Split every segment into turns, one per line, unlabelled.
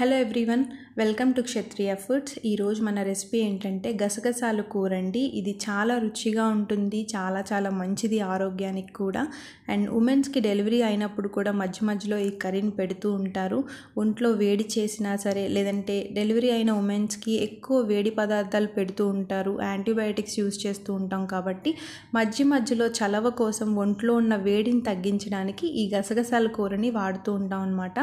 hello everyone welcome to Kshatriya foods ఈరోజు మన recipe ఏంటంటే గసగసాలు కూర అండి ఇది చాలా రుచిగా ఉంటుంది చాలా చాలా మంచిది ఆరోగ్యానికి కూడా అండ్ ఉమెన్స్కి డెలివరీ అయినప్పుడు కూడా మధ్య మధ్యలో ఈ కర్రీని పెడుతూ ఉంటారు ఒంట్లో వేడి చేసినా సరే లేదంటే డెలివరీ అయిన ఉమెన్స్కి ఎక్కువ వేడి పదార్థాలు పెడుతూ ఉంటారు యాంటీబయాటిక్స్ యూజ్ చేస్తూ ఉంటాం కాబట్టి మధ్య మధ్యలో చలవ కోసం ఒంట్లో ఉన్న వేడిని తగ్గించడానికి ఈ గసగసాల కూరని వాడుతూ ఉంటాం అనమాట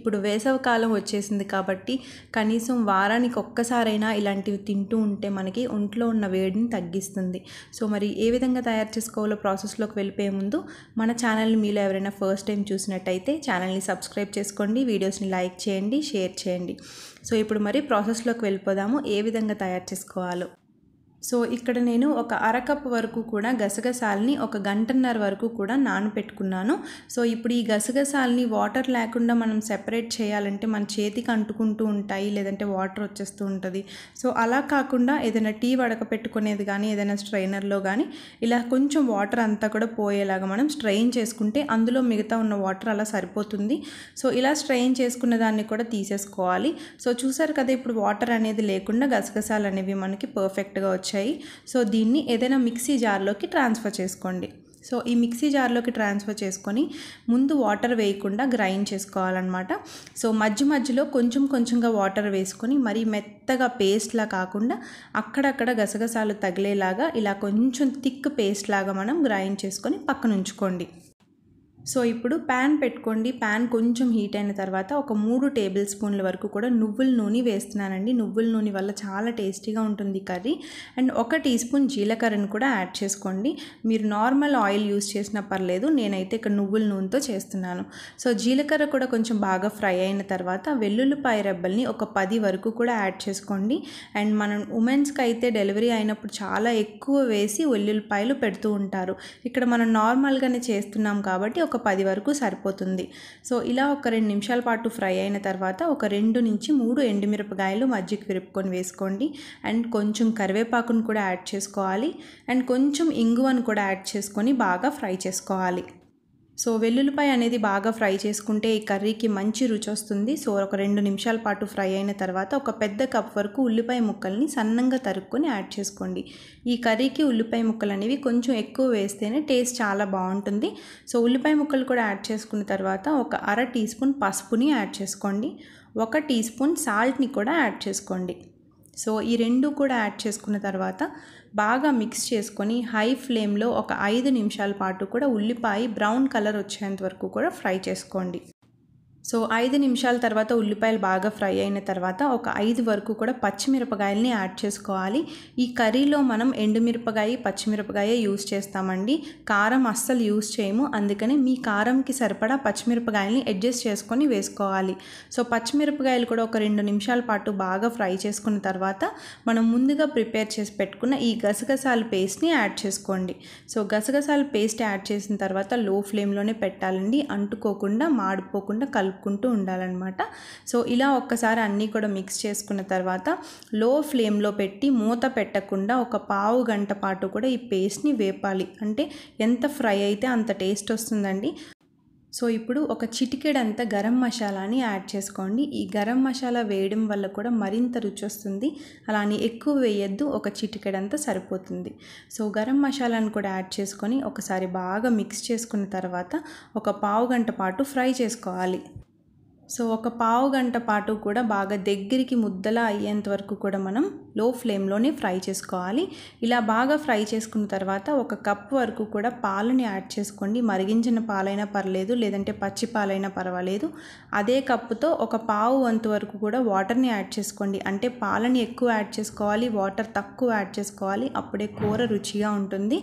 ఇప్పుడు వేసవకాలం వచ్చేసిన వచ్చేసింది కాబట్టి కనీసం వారానికి ఒక్కసారైనా ఇలాంటివి తింటూ ఉంటే మనకి ఒంట్లో ఉన్న వేడిని తగ్గిస్తుంది సో మరి ఏ విధంగా తయారు చేసుకోవాలో ప్రాసెస్లోకి వెళ్ళిపోయే ముందు మన ఛానల్ని మీలో ఎవరైనా ఫస్ట్ టైం చూసినట్టయితే ఛానల్ని సబ్స్క్రైబ్ చేసుకోండి వీడియోస్ని లైక్ చేయండి షేర్ చేయండి సో ఇప్పుడు మరి ప్రాసెస్లోకి వెళ్ళిపోదాము ఏ విధంగా తయారు చేసుకోవాలో సో ఇక్కడ నేను ఒక అరకప్పు వరకు కూడా గసగసాలని ఒక గంటన్నర వరకు కూడా నానపెట్టుకున్నాను సో ఇప్పుడు ఈ గసగసాలని వాటర్ లేకుండా మనం సెపరేట్ చేయాలంటే మన చేతికి అంటుకుంటూ ఉంటాయి లేదంటే వాటర్ వచ్చేస్తూ ఉంటుంది సో అలా కాకుండా ఏదైనా టీ వడకపెట్టుకునేది కానీ ఏదైనా స్ట్రైనర్లో కానీ ఇలా కొంచెం వాటర్ అంతా కూడా పోయేలాగా మనం స్ట్రెయిన్ చేసుకుంటే అందులో మిగతా ఉన్న వాటర్ అలా సరిపోతుంది సో ఇలా స్ట్రెయిన్ చేసుకున్న దాన్ని కూడా తీసేసుకోవాలి సో చూసారు కదా ఇప్పుడు వాటర్ అనేది లేకుండా గసగసాలు అనేవి మనకి పర్ఫెక్ట్గా వచ్చాయి వచ్చాయి సో దీన్ని ఏదైనా మిక్సీ జార్లోకి ట్రాన్స్ఫర్ చేసుకోండి సో ఈ మిక్సీ జార్లోకి ట్రాన్స్ఫర్ చేసుకొని ముందు వాటర్ వేయకుండా గ్రైండ్ చేసుకోవాలన్నమాట సో మధ్య మధ్యలో కొంచెం కొంచెంగా వాటర్ వేసుకొని మరీ మెత్తగా పేస్ట్లా కాకుండా అక్కడక్కడ గసగసాలు తగిలేలాగా ఇలా కొంచెం థిక్ పేస్ట్ లాగా మనం గ్రైండ్ చేసుకొని పక్కన ఉంచుకోండి సో ఇప్పుడు ప్యాన్ పెట్టుకోండి ప్యాన్ కొంచెం హీట్ అయిన తర్వాత ఒక మూడు టేబుల్ స్పూన్ల వరకు కూడా నువ్వుల నూనె వేస్తున్నానండి నువ్వుల నూనె వల్ల చాలా టేస్టీగా ఉంటుంది కర్రీ అండ్ ఒక టీ స్పూన్ జీలకర్రను కూడా యాడ్ చేసుకోండి మీరు నార్మల్ ఆయిల్ యూస్ చేసినా పర్లేదు నేనైతే ఇక్కడ నువ్వుల నూనెతో చేస్తున్నాను సో జీలకర్ర కూడా కొంచెం బాగా ఫ్రై అయిన తర్వాత వెల్లుల్లిపాయ రెబ్బల్ని ఒక పది వరకు కూడా యాడ్ చేసుకోండి అండ్ మనం ఉమెన్స్కి అయితే డెలివరీ అయినప్పుడు చాలా ఎక్కువ వేసి వెల్లుల్లిపాయలు పెడుతూ ఉంటారు ఇక్కడ మనం నార్మల్గానే చేస్తున్నాం కాబట్టి ఒక ఒక పది వరకు సరిపోతుంది సో ఇలా ఒక రెండు నిమిషాల పాటు ఫ్రై అయిన తర్వాత ఒక రెండు నుంచి మూడు ఎండుమిరపకాయలు మజ్జిగ విరుపుకొని వేసుకోండి అండ్ కొంచెం కరివేపాకును కూడా యాడ్ చేసుకోవాలి అండ్ కొంచెం ఇంగువను కూడా యాడ్ చేసుకొని బాగా ఫ్రై చేసుకోవాలి సో వెల్లుల్లిపాయ అనేది బాగా ఫ్రై చేసుకుంటే ఈ కర్రీకి మంచి రుచి వస్తుంది సో ఒక రెండు నిమిషాల పాటు ఫ్రై అయిన తర్వాత ఒక పెద్ద కప్ వరకు ఉల్లిపాయ ముక్కల్ని సన్నంగా తరుక్కొని యాడ్ చేసుకోండి ఈ కర్రీకి ఉల్లిపాయ ముక్కలు అనేవి కొంచెం ఎక్కువ వేస్తేనే టేస్ట్ చాలా బాగుంటుంది సో ఉల్లిపాయ ముక్కలు కూడా యాడ్ చేసుకున్న తర్వాత ఒక అర టీ స్పూన్ పసుపుని యాడ్ చేసుకోండి ఒక టీ స్పూన్ సాల్ట్ని కూడా యాడ్ చేసుకోండి సో ఈ రెండు కూడా యాడ్ చేసుకున్న తర్వాత బాగా మిక్స్ చేసుకొని హై ఫ్లేమ్లో ఒక ఐదు నిమిషాల పాటు కూడా ఉల్లిపాయ బ్రౌన్ కలర్ వచ్చేంత వరకు కూడా ఫ్రై చేసుకోండి సో ఐదు నిమిషాల తర్వాత ఉల్లిపాయలు బాగా ఫ్రై అయిన తర్వాత ఒక ఐదు వరకు కూడా పచ్చిమిరపకాయలని యాడ్ చేసుకోవాలి ఈ కర్రీలో మనం ఎండుమిరపకాయ పచ్చిమిరపకాయ యూస్ చేస్తామండి కారం అస్సలు యూస్ చేయము అందుకని మీ కారంకి సరిపడా పచ్చిమిరపకాయలని అడ్జస్ట్ చేసుకొని వేసుకోవాలి సో పచ్చిమిరపకాయలు కూడా ఒక రెండు నిమిషాల పాటు బాగా ఫ్రై చేసుకున్న తర్వాత మనం ముందుగా ప్రిపేర్ చేసి పెట్టుకున్న ఈ గసగసాల పేస్ట్ని యాడ్ చేసుకోండి సో గసగసాల పేస్ట్ యాడ్ చేసిన తర్వాత లో ఫ్లేమ్లోనే పెట్టాలండి అంటుకోకుండా మాడిపోకుండా కలుపు కలుపుకుంటూ ఉండాలన్నమాట సో ఇలా ఒక్కసారి అన్నీ కూడా మిక్స్ చేసుకున్న తర్వాత లో ఫ్లేమ్లో పెట్టి మూత పెట్టకుండా ఒక పావు గంట పాటు కూడా ఈ పేస్ట్ని వేపాలి అంటే ఎంత ఫ్రై అయితే అంత టేస్ట్ వస్తుందండి సో ఇప్పుడు ఒక చిటికెడంతా గరం మసాలాని యాడ్ చేసుకోండి ఈ గరం మసాలా వేయడం వల్ల కూడా మరింత రుచి వస్తుంది అలా అని ఎక్కువ వేయొద్దు ఒక చిటికెడంతా సరిపోతుంది సో గరం మసాలాను కూడా యాడ్ చేసుకొని ఒకసారి బాగా మిక్స్ చేసుకున్న తర్వాత ఒక పావు గంట పాటు ఫ్రై చేసుకోవాలి సో ఒక పావు గంట పాటు కూడా బాగా దగ్గరికి ముద్దలా అయ్యేంత వరకు కూడా మనం లో ఫ్లేమ్లోనే ఫ్రై చేసుకోవాలి ఇలా బాగా ఫ్రై చేసుకున్న తర్వాత ఒక కప్ వరకు కూడా పాలని యాడ్ చేసుకోండి మరిగించిన పాలైనా పర్లేదు లేదంటే పచ్చి పాలైనా పర్వాలేదు అదే కప్పుతో ఒక పావు వంత వరకు కూడా వాటర్ని యాడ్ చేసుకోండి అంటే పాలని ఎక్కువ యాడ్ చేసుకోవాలి వాటర్ తక్కువ యాడ్ చేసుకోవాలి అప్పుడే కూర రుచిగా ఉంటుంది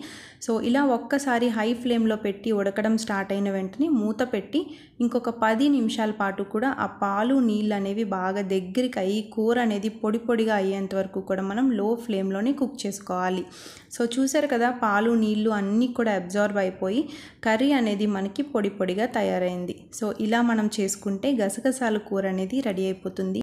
సో ఇలా ఒక్కసారి హై ఫ్లేమ్లో పెట్టి ఉడకడం స్టార్ట్ అయిన వెంటనే మూత పెట్టి ఇంకొక పది నిమిషాల పాటు కూడా ఆ పాలు నీళ్ళు అనేవి బాగా దగ్గరికి అయ్యి కూర అనేది పొడి పొడిగా అయ్యేంత వరకు కూడా మనం లో ఫ్లేమ్లోనే కుక్ చేసుకోవాలి సో చూసారు కదా పాలు నీళ్ళు అన్నీ కూడా అబ్జార్బ్ అయిపోయి కర్రీ అనేది మనకి పొడి పొడిగా తయారైంది సో ఇలా మనం చేసుకుంటే గసగసాల కూర అనేది రెడీ అయిపోతుంది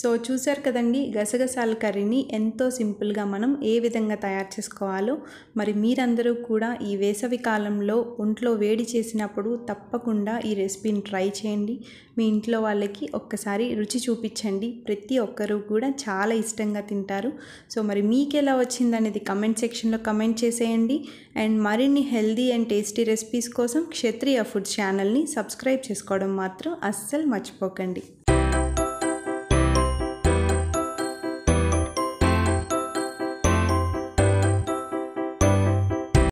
సో చూశారు కదండి గసగసాల కర్రీని ఎంతో సింపుల్గా మనం ఏ విధంగా తయారు చేసుకోవాలో మరి మీరందరూ కూడా ఈ వేసవి కాలంలో ఒంట్లో వేడి చేసినప్పుడు తప్పకుండా ఈ రెసిపీని ట్రై చేయండి మీ ఇంట్లో వాళ్ళకి ఒక్కసారి రుచి చూపించండి ప్రతి ఒక్కరూ కూడా చాలా ఇష్టంగా తింటారు సో మరి మీకు ఎలా వచ్చిందనేది కమెంట్ సెక్షన్లో కమెంట్ చేసేయండి అండ్ మరిన్ని హెల్దీ అండ్ టేస్టీ రెసిపీస్ కోసం క్షత్రియ ఫుడ్ ఛానల్ని సబ్స్క్రైబ్ చేసుకోవడం మాత్రం అస్సలు మర్చిపోకండి